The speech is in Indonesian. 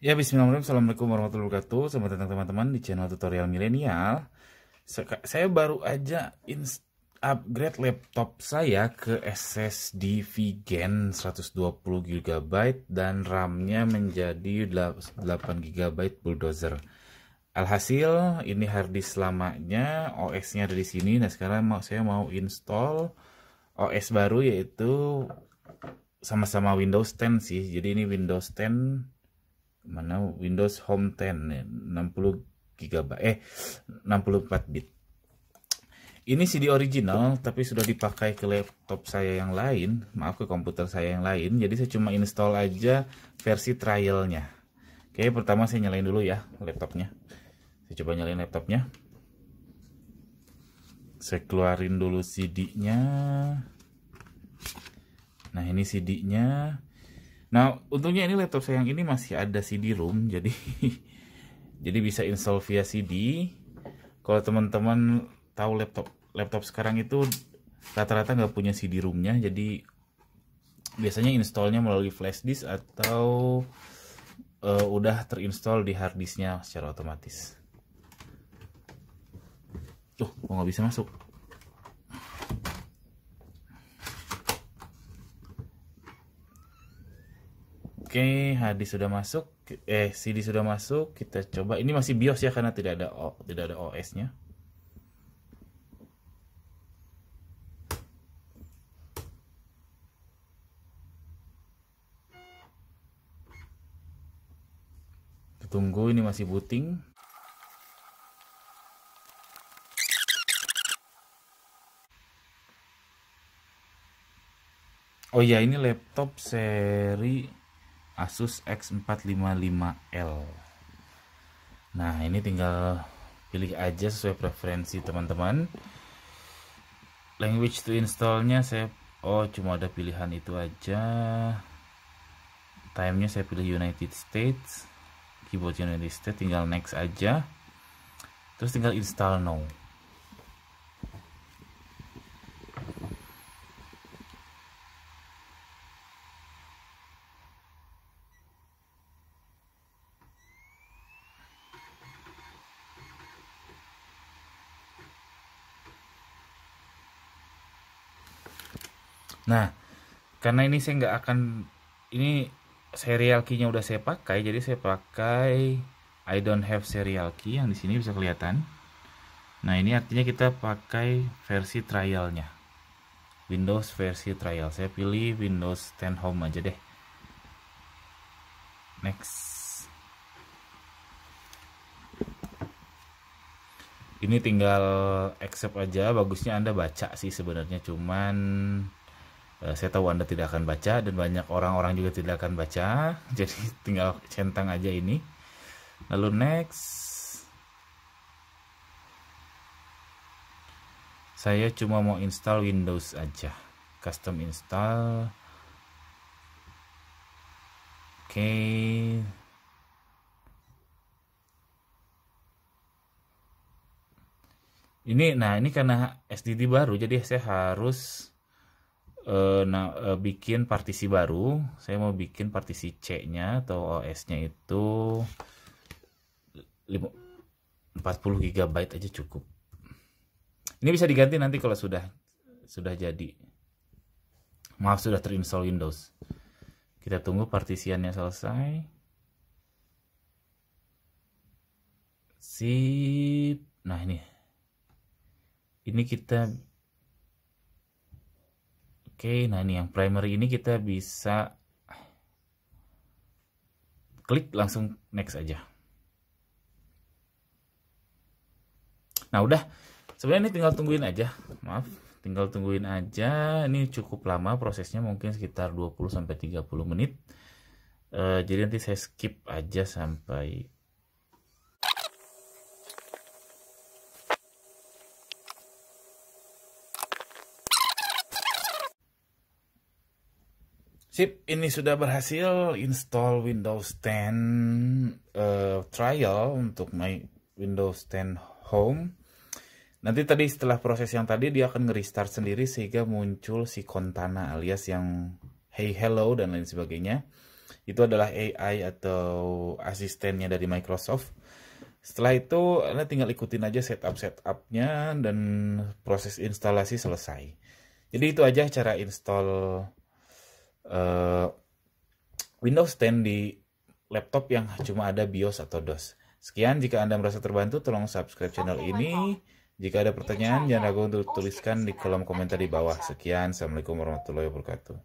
Ya, bismillahirrahmanirrahim. Assalamualaikum warahmatullahi wabarakatuh. Selamat datang teman-teman di channel tutorial milenial. Saya baru aja upgrade laptop saya ke SSD Vgen 120 GB dan RAM-nya menjadi 8 GB Bulldozer. Alhasil ini harddisk lamanya, OS-nya ada di sini. Nah, sekarang mau saya mau install OS baru yaitu sama-sama Windows 10 sih. Jadi ini Windows 10 mana Windows Home 10 nih 60 GB eh 64 eh, bit ini CD original tapi sudah dipakai ke laptop saya yang lain maaf ke komputer saya yang lain jadi saya cuma install aja versi trialnya oke pertama saya nyalain dulu ya laptopnya saya coba nyalain laptopnya saya keluarin dulu CD nya nah ini CD nya Nah, untungnya ini laptop saya yang ini masih ada cd room, jadi jadi bisa install via CD. Kalau teman-teman tahu laptop laptop sekarang itu rata-rata nggak punya cd roomnya, jadi biasanya installnya melalui flash disk atau uh, udah terinstall di hard disknya secara otomatis. Tuh, kok nggak bisa masuk? Oke, Hadi sudah masuk. Eh, CD sudah masuk. Kita coba. Ini masih BIOS ya karena tidak ada o, tidak ada OS-nya. Tunggu ini masih booting. Oh ya, ini laptop seri Asus X455L nah ini tinggal pilih aja sesuai preferensi teman-teman language to installnya saya oh cuma ada pilihan itu aja Time nya saya pilih United States keyboard United States tinggal next aja terus tinggal install now Nah, karena ini saya nggak akan ini serial key-nya udah saya pakai, jadi saya pakai I don't have serial key yang di sini bisa kelihatan. Nah, ini artinya kita pakai versi trialnya. Windows versi trial. Saya pilih Windows 10 Home aja deh. Next. Ini tinggal accept aja, bagusnya Anda baca sih sebenarnya cuman Eh, saya tahu Anda tidak akan baca dan banyak orang-orang juga tidak akan baca. Jadi tinggal centang aja ini. Lalu next. Saya cuma mau install Windows aja. Custom install. Oke. Okay. Ini nah ini karena SDD baru jadi saya harus uh, nah, uh, bikin partisi baru saya mau bikin partisi C nya atau OS nya itu 40 GB aja cukup ini bisa diganti nanti kalau sudah sudah jadi maaf sudah terinstall Windows kita tunggu partisiannya selesai si nah ini ini kita Oke, nah ini yang primary ini kita bisa klik langsung next aja. Nah udah, sebenarnya ini tinggal tungguin aja, maaf, tinggal tungguin aja. Ini cukup lama prosesnya mungkin sekitar 20 30 menit. Uh, jadi nanti saya skip aja sampai Sip, ini sudah berhasil install Windows 10 uh, eh, trial untuk my Windows 10 Home. Nanti tadi setelah proses yang tadi dia akan nge-restart sendiri sehingga muncul si Cortana alias yang Hey Hello dan lain sebagainya. Itu adalah AI atau asistennya dari Microsoft. Setelah itu Anda tinggal ikutin aja setup-setupnya dan proses instalasi selesai. Jadi itu aja cara install uh, Windows 10 di laptop yang cuma ada BIOS atau DOS. Sekian jika Anda merasa terbantu tolong subscribe channel ini. Jika ada pertanyaan jangan ragu untuk tuliskan di kolom komentar di bawah. Sekian, Assalamualaikum warahmatullahi wabarakatuh.